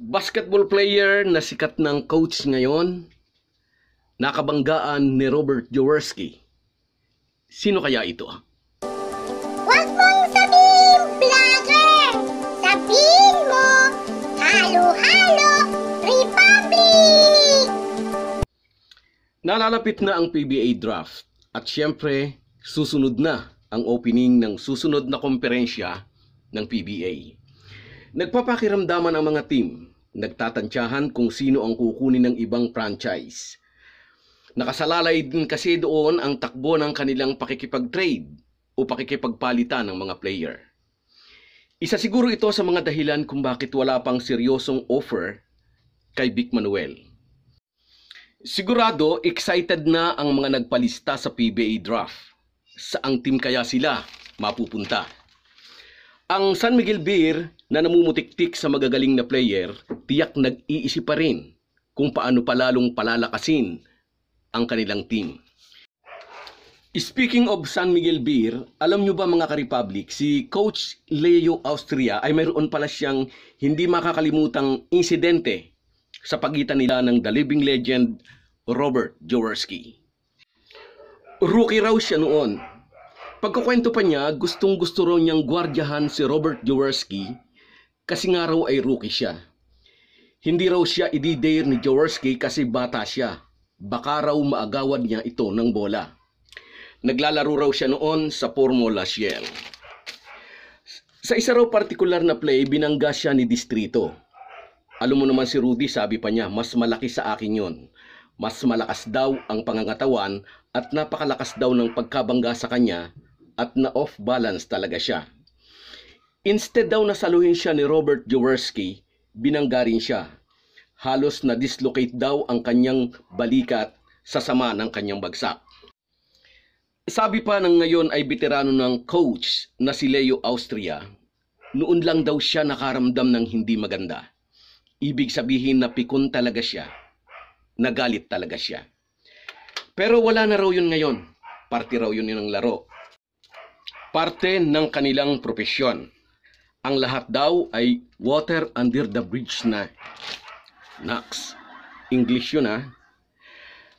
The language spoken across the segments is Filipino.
basketball player na sikat ng coach ngayon, nakabanggaan ni Robert Jaworski. Sino kaya ito? Ah? Huwag mong sabihin, vlogger! Sabihin mo, halo-halo, Republic! Nalalapit na ang PBA draft at siyempre susunod na ang opening ng susunod na komperensya ng PBA. Nagpapakiramdaman ang mga team. Nagtatantyahan kung sino ang kukunin ng ibang franchise. Nakasalalay din kasi doon ang takbo ng kanilang pakikipag-trade o pakikipagpalitan ng mga player. Isa siguro ito sa mga dahilan kung bakit wala pang seryosong offer kay Vic Manuel. Sigurado excited na ang mga nagpalista sa PBA draft. Sa ang team kaya sila mapupunta? Ang San Miguel Beer na namumutiktik sa magagaling na player, tiyak nag-iisip pa rin kung paano palalong palalakasin ang kanilang team. Speaking of San Miguel Beer, alam nyo ba mga ka-Republic, si Coach Leo Austria ay mayroon pala siyang hindi makakalimutang insidente sa pagitan nila ng The Living Legend Robert Jaworski. Rookie raw siya noon Pagkukwento pa niya, gustong gusto raw niyang gwardyahan si Robert Jaworski kasi nga raw ay rookie siya. Hindi raw siya ididare ni Jaworski kasi bata siya. Baka raw maagawan niya ito ng bola. Naglalaro raw siya noon sa Formula Shell. Sa isa raw partikular na play, binangga siya ni Distrito. Alam mo naman si Rudy, sabi pa niya, mas malaki sa akin yon. Mas malakas daw ang pangangatawan at napakalakas daw ng pagkabangga sa kanya at na off balance talaga siya. Instead daw na saluhin siya ni Robert Jaworski, binangga siya. Halos na dislocate daw ang kanyang balikat sa sama ng kanyang bagsak. Sabi pa ng ngayon ay veterano ng coach na si Leo Austria, noon lang daw siya nakaramdam ng hindi maganda. Ibig sabihin na pikon talaga siya. Nagalit talaga siya. Pero wala na raw yun ngayon. Party raw yun ng laro parte ng kanilang propesyon. Ang lahat daw ay water under the bridge na. Nax, English yun ha.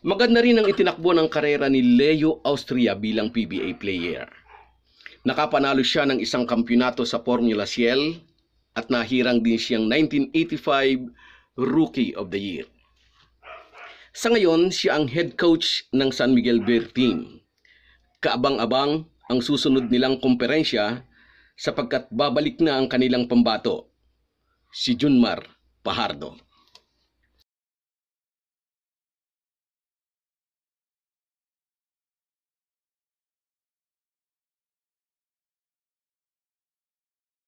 Maganda rin ang itinakbo ng karera ni Leo Austria bilang PBA player. Nakapanalo siya ng isang kampyonato sa Formula Ciel at nahirang din siyang 1985 Rookie of the Year. Sa ngayon, siya ang head coach ng San Miguel Bear Team. Kaabang-abang ang susunod nilang komperensya sapagkat babalik na ang kanilang pambato, si Junmar Pahardo.